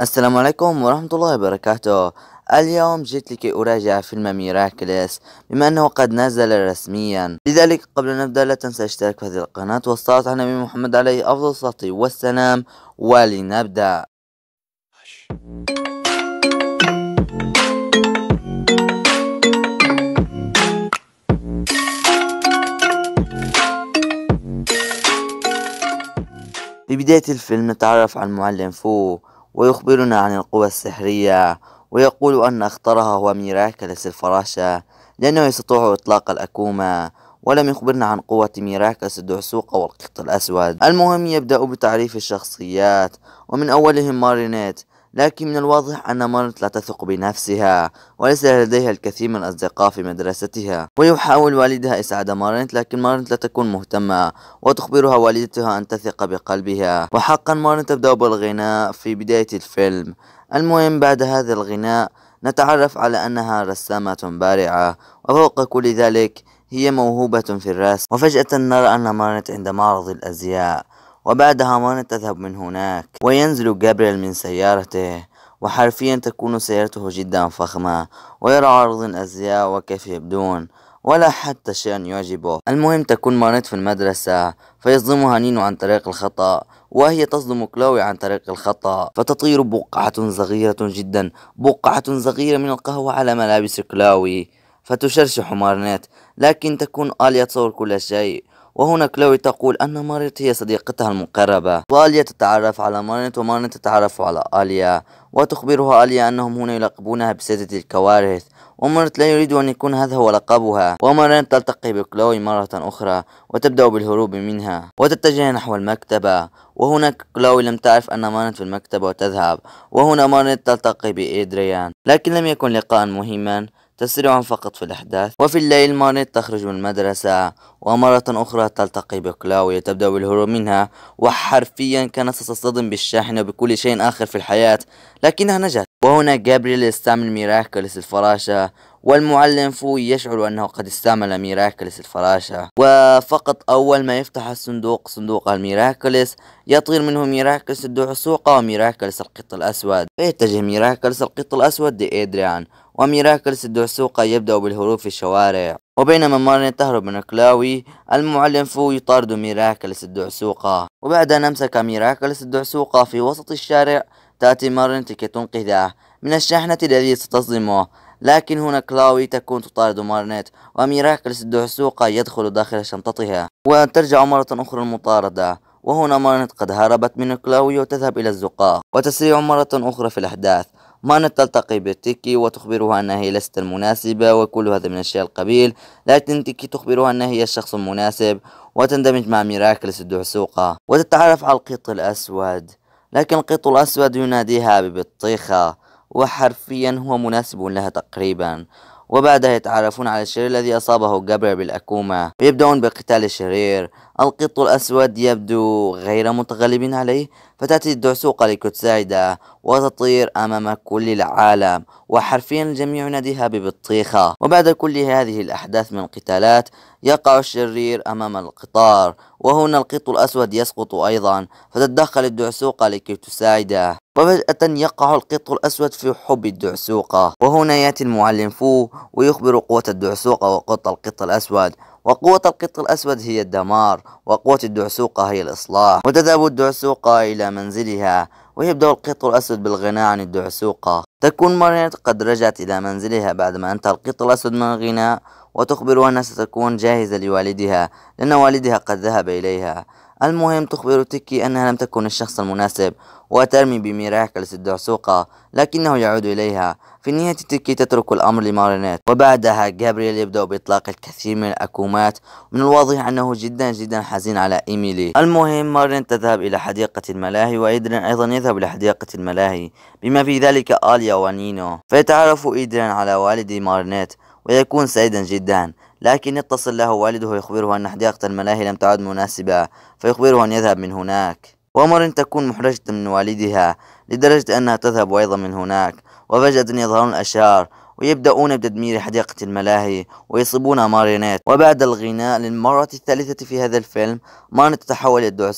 السلام عليكم ورحمة الله وبركاته اليوم جئت لكي أراجع فيلم ميراكلس بما أنه قد نزل رسميا لذلك قبل أن نبدأ لا تنسى الاشتراك في هذه القناة والصلاة على النبي محمد عليه أفضل الصلاة والسلام ولنبدأ في بداية الفيلم نتعرف على المعلم فو ويخبرنا عن القوى السحرية ويقول أن أخطرها هو ميراكلس الفراشة لأنه يستطيع إطلاق الأكومة ولم يخبرنا عن قوة ميراكلس الدعسوقة والقط الأسود المهم يبدأ بتعريف الشخصيات ومن أولهم مارينيت لكن من الواضح أن مارت لا تثق بنفسها وليس لديها الكثير من الأصدقاء في مدرستها ويحاول والدها إسعاد مارنت لكن مارنت لا تكون مهتمة وتخبرها والدتها أن تثق بقلبها وحقا مارنت تبدأ بالغناء في بداية الفيلم المهم بعد هذا الغناء نتعرف على أنها رسامة بارعة وفوق كل ذلك هي موهوبة في الرسم وفجأة نرى أن مارنت عند معرض الأزياء وبعدها مارن تذهب من هناك وينزل جابريل من سيارته وحرفيا تكون سيارته جدا فخمة ويرى عرض الأزياء وكيف يبدون ولا حتى شيء يعجبه المهم تكون مارنت في المدرسة فيصدمها نينو عن طريق الخطأ وهي تصدم كلاوي عن طريق الخطأ فتطير بقعة صغيرة جدا بقعة صغيرة من القهوة على ملابس كلاوي فتشرشح مارنت لكن تكون آليا تصور كل شيء وهنا كلوي تقول أن ماريت هي صديقتها المقربة وآليا تتعرف على ماريت وماريت تتعرف على آليا وتخبرها آليا أنهم هنا يلقبونها بسيدة الكوارث ومارت لا يريد أن يكون هذا هو لقبها ومارت تلتقي بكلوي مرة أخرى وتبدأ بالهروب منها وتتجه نحو المكتبة وهناك كلوي لم تعرف أن مارت في المكتبة وتذهب وهنا مارت تلتقي بإدريان لكن لم يكن لقاء مهما تسرع فقط في الأحداث وفي الليل مارنيت تخرج من المدرسة ومرة أخرى تلتقي بكلاوي تبدأ بالهروب منها وحرفيا كانت ستصطدم بالشاحنة وبكل شيء آخر في الحياة لكنها نجت وهنا جابريل يستعمل ميراكلس الفراشة والمعلم فو يشعر أنه قد استعمل ميراكلس الفراشة وفقط أول ما يفتح الصندوق صندوق الميراكلس يطير منه ميراكلس الدعسوقة وميراكلس القط الأسود فيتجه ميراكلس القط الأسود لإدريان وميراكلس الدعسوقة يبدأ بالهروب في الشوارع وبينما مارني تهرب من كلاوي المعلم فو يطارد ميراكلس الدعسوقة وبعد أن أمسك ميراكلس الدعسوقة في وسط الشارع تأتي مارني لكي تنقذه من الشاحنة الذي ستصدمه لكن هنا كلاوي تكون تطارد مارنيت وميراكلس الدعسوقة يدخل داخل شنطتها وترجع مرة أخرى المطاردة وهنا مارنيت قد هربت من كلاوي وتذهب إلى الزقاق وتسريع مرة أخرى في الأحداث ما تلتقي بتيكي وتخبرها أنها لست المناسبة وكل هذا من الشيء القبيل لكن تيكي تخبرها أنها هي الشخص المناسب وتندمج مع ميراكلس الدعسوقة وتتعرف على القط الأسود لكن القط الأسود يناديها ببطيخة وحرفيا هو مناسب لها تقريبا وبعدها يتعرفون على الشرير الذي أصابه جابر بالأكومة ويبدأون بقتال الشرير القط الأسود يبدو غير متغلب عليه فتأتي الدعسوقة لكي تساعده وتطير أمام كل العالم وحرفيا الجميع يناديها ببطيخة وبعد كل هذه الأحداث من القتالات يقع الشرير أمام القطار وهنا القط الأسود يسقط أيضا فتتدخل الدعسوقة لكي تساعده وفجأة يقع القط الأسود في حب الدعسوقة وهنا يأتي المعلم فو ويخبر قوة الدعسوقة وقط القط الأسود وقوة القط الأسود هي الدمار وقوة الدعسوقة هي الإصلاح وتذهب الدعسوقة إلى منزلها ويبدأ القط الأسود بالغناء عن الدعسوقة تكون مارينيت قد رجعت إلى منزلها بعدما انتهى القط الأسود من الغناء وتخبر أنها ستكون جاهزة لوالدها لأن والدها قد ذهب إليها المهم تخبر تيكي أنها لم تكن الشخص المناسب وترمي بمراح كالسد عسوقة لكنه يعود إليها في النهاية تيكي تترك الأمر لمارينيت وبعدها جابرييل يبدأ بإطلاق الكثير من الأكومات من الواضح أنه جدا جدا حزين على إيميلي المهم مارينيت تذهب إلى حديقة الملاهي وإيدرين أيضا يذهب إلى حديقة الملاهي بما في ذلك آليا ونينو فيتعرف إيدرين على والد مارينيت ويكون سعيدا جدا لكن يتصل له والده ويخبره أن حديقة الملاهي لم تعد مناسبة فيخبره أن يذهب من هناك ومارين تكون محرجة من والدها لدرجة أنها تذهب أيضا من هناك وفجأة يظهرون الأشعار ويبدأون بتدمير حديقة الملاهي ويصيبون مارينيت وبعد الغناء للمرة الثالثة في هذا الفيلم مارينيت تتحول إلى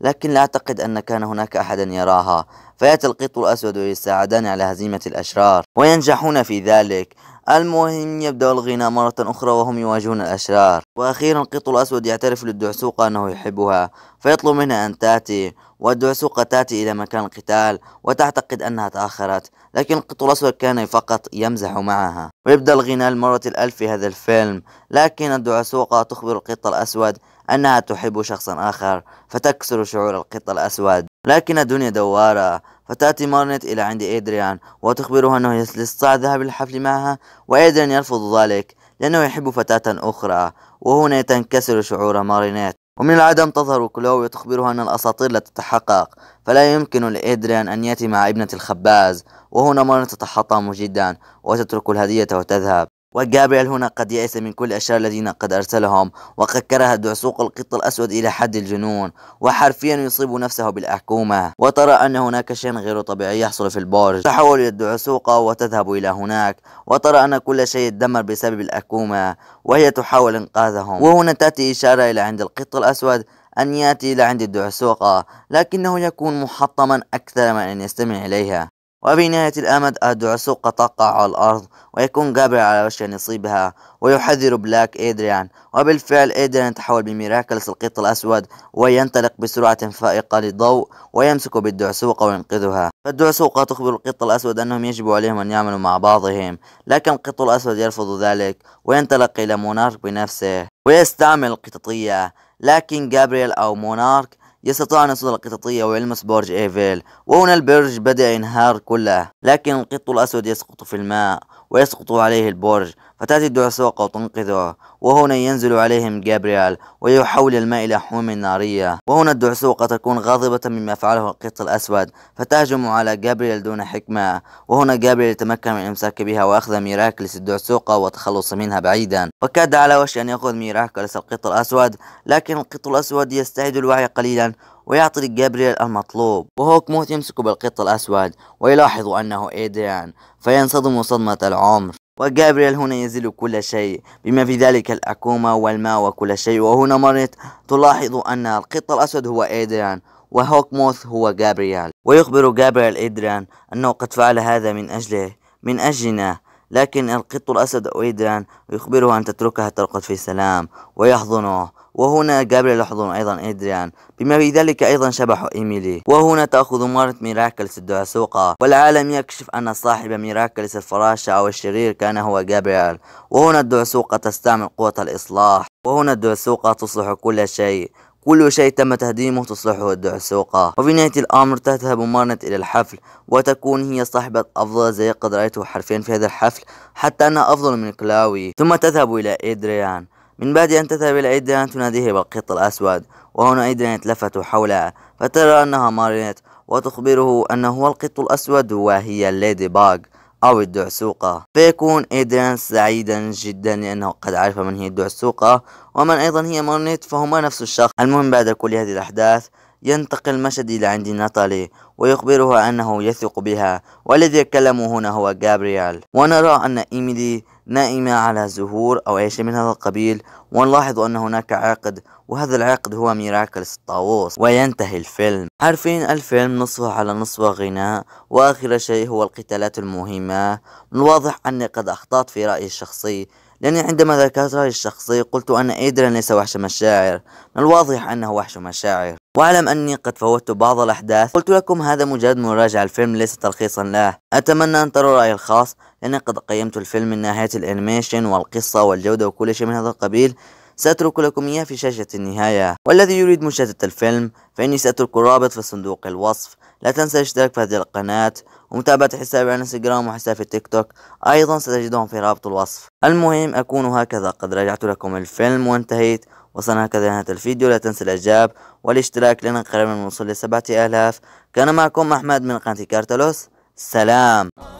لكن لا أعتقد أن كان هناك أحدا يراها فيأتي القط الأسود ويساعدان على هزيمة الأشرار وينجحون في ذلك المهم يبدأ الغناء مرة أخرى وهم يواجهون الأشرار وأخيرا القط الأسود يعترف للدعسوقة أنه يحبها فيطلب منها أن تأتي والدعسوقة تأتي إلى مكان القتال وتعتقد أنها تأخرت لكن القط الأسود كان فقط يمزح معها ويبدأ الغناء المرة الألف في هذا الفيلم لكن الدعسوقة تخبر القط الأسود أنها تحب شخصا آخر فتكسر شعور القط الأسود لكن الدنيا دوارة فتأتي مارنت إلى عند إدريان وتخبره أنه يستطيع الذهاب للحفل معها وإدريان يرفض ذلك لأنه يحب فتاة أخرى وهنا تنكسر شعور مارينيت ومن العدم تظهر كلوي وتخبرها أن الأساطير لا تتحقق فلا يمكن لإدريان أن يأتي مع ابنة الخباز وهنا مارنت تتحطم جدا وتترك الهدية وتذهب وجابريل هنا قد يأس من كل الأشرار الذين قد أرسلهم وقد كره دعسوق القط الأسود إلى حد الجنون وحرفيا يصيب نفسه بالأحكومة وترى أن هناك شيء غير طبيعي يحصل في البرج تحول إلى الدعسوق وتذهب إلى هناك وترى أن كل شيء يتدمر بسبب الأحكومة وهي تحاول إنقاذهم وهنا تأتي إشارة إلى عند القط الأسود أن يأتي إلى عند الدعسوقة لكنه يكون محطما أكثر من أن يستمع إليها وفي نهاية الأمد الدعسو قد تقع على الأرض ويكون جابر على وشك نصيبها ويحذر بلاك إدريان وبالفعل إدريان يتحول بميراكلس القط الأسود وينطلق بسرعة فائقة للضوء ويمسك بالدعسوقة وينقذها فالدعسوقة تخبر القط الأسود أنهم يجب عليهم أن يعملوا مع بعضهم لكن القط الأسود يرفض ذلك وينطلق إلى مونارك بنفسه ويستعمل القططية لكن جابريل أو مونارك يستطيع أن يصل القططية ويلمس برج إيفيل وهنا البرج بدأ ينهار كله لكن القط الأسود يسقط في الماء ويسقط عليه البرج فتأتي الدهسوقة وتنقذه وهنا ينزل عليهم جابريال ويحول الماء إلى حموم نارية وهنا الدعسوقة تكون غاضبة مما فعله القط الأسود فتهجم على جابريال دون حكمة وهنا جابريال يتمكن من الإمساك بها وأخذ ميراكلس الدعسوقة والتخلص منها بعيدا وكاد على وشك أن يأخذ ميراكلس القط الأسود لكن القط الأسود يستعيد الوعي قليلا ويعطي لجابرييل المطلوب وهوك موت يمسك بالقط الأسود ويلاحظ أنه إيديان فينصدم صدمة العمر وجابريل هنا يزيل كل شيء بما في ذلك الأكومة والماء وكل شيء وهنا مرت تلاحظ أن القط الأسود هو إيدريان وهوكموث هو جابرييل ويخبر جابريل إيدريان أنه قد فعل هذا من أجله من أجلنا لكن القط الأسد أيضا يخبره أن تتركها ترقد في سلام ويحضنه وهنا جابريل يحضن أيضا إدريان بما في ذلك أيضا شبح إيميلي وهنا تأخذ مرة ميراكلس الدعسوقة والعالم يكشف أن صاحب ميراكلس الفراشة أو الشرير كان هو جابريل وهنا الدعسوقة تستعمل قوة الإصلاح وهنا الدعسوقة تصلح كل شيء كل شيء تم تهديمه تصلحه الدعس السوقة وفي نهاية الأمر تذهب مارنت إلى الحفل وتكون هي صاحبة أفضل زي قد رأيته حرفيا في هذا الحفل حتى أنها أفضل من كلاوي ثم تذهب إلى إدريان من بعد أن تذهب إلى إدريان تناديه بالقط الأسود وهنا إدريان يتلفت حولها فترى أنها مارنت وتخبره أنه هو القط الأسود وهي الليدي باغ أو الدعسوقة فيكون إيدان سعيدا جدا لأنه قد عرف من هي الدعسوقة ومن أيضا هي مارنيت فهما نفس الشخص المهم بعد كل هذه الأحداث ينتقل المشهد إلى عند ناتالي ويخبرها أنه يثق بها والذي يتكلم هنا هو جابرييل ونرى أن إيميلي نائمة على زهور أو أي شيء من هذا القبيل ونلاحظ أن هناك عقد وهذا العقد هو ميراكلس الطاووس وينتهي الفيلم عارفين الفيلم نصفه على نصفه غناء وآخر شيء هو القتالات المهمة من الواضح أني قد أخطأت في رأيي الشخصي لأني عندما ذكرت رأيي الشخصي قلت أن إدريان ليس وحش مشاعر من الواضح أنه وحش مشاعر وأعلم أني قد فوتت بعض الأحداث قلت لكم هذا مجرد مراجعة الفيلم ليس تلخيصا له أتمنى أن تروا رأيي الخاص لأني قد قيمت الفيلم من ناحية الأنيميشن والقصة والجودة وكل شيء من هذا القبيل سأترك لكم إياه في شاشة النهاية والذي يريد مشاهدة الفيلم فإني سأترك الرابط في صندوق الوصف لا تنسى الاشتراك في هذه القناة ومتابعة حسابي على انستغرام وحسابي في تيك توك أيضا ستجدهم في رابط الوصف المهم أكون هكذا قد راجعت لكم الفيلم وانتهيت وصلنا هكذا نهاية الفيديو لا تنسى الإعجاب والاشتراك لنا قريبا نوصل لسبعة آلاف كان معكم أحمد من قناة كارتلوس سلام